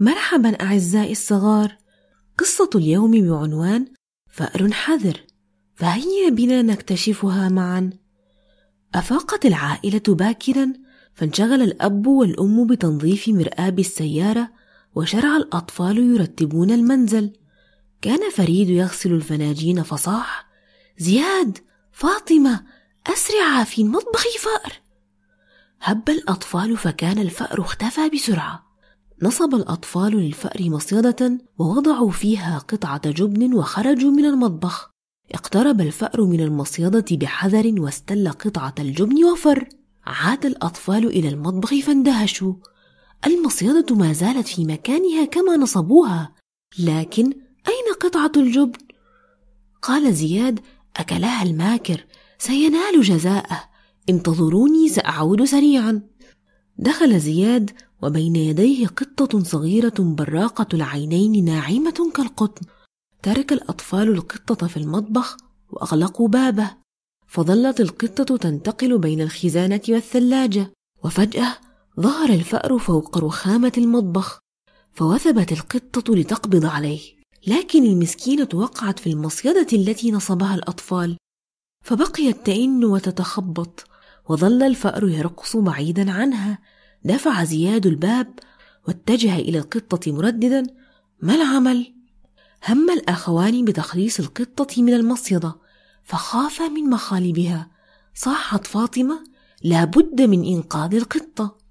مرحبا أعزائي الصغار قصة اليوم بعنوان فأر حذر فهيا بنا نكتشفها معا أفاقت العائلة باكرا فانشغل الأب والأم بتنظيف مرآب السيارة وشرع الأطفال يرتبون المنزل كان فريد يغسل الفناجين فصاح زياد فاطمة أسرعا في المطبخ فأر هب الأطفال فكان الفأر اختفى بسرعة نصب الأطفال للفأر مصيدة ووضعوا فيها قطعة جبن وخرجوا من المطبخ اقترب الفأر من المصيدة بحذر واستل قطعة الجبن وفر عاد الأطفال إلى المطبخ فاندهشوا المصيدة ما زالت في مكانها كما نصبوها لكن أين قطعة الجبن؟ قال زياد أكلها الماكر سينال جزاءه انتظروني سأعود سريعا دخل زياد وبين يديه قطة صغيرة براقة العينين ناعمة كالقطن ترك الأطفال القطة في المطبخ وأغلقوا بابه فظلت القطة تنتقل بين الخزانة والثلاجة وفجأة ظهر الفأر فوق رخامة المطبخ فوثبت القطة لتقبض عليه لكن المسكينة وقعت في المصيدة التي نصبها الأطفال فبقيت تئن وتتخبط وظل الفأر يرقص بعيدا عنها دفع زياد الباب واتجه إلى القطة مرددا ما العمل؟ هم الأخوان بتخليص القطة من المصيدة فخافا من مخالبها صاحت فاطمة لابد من إنقاذ القطة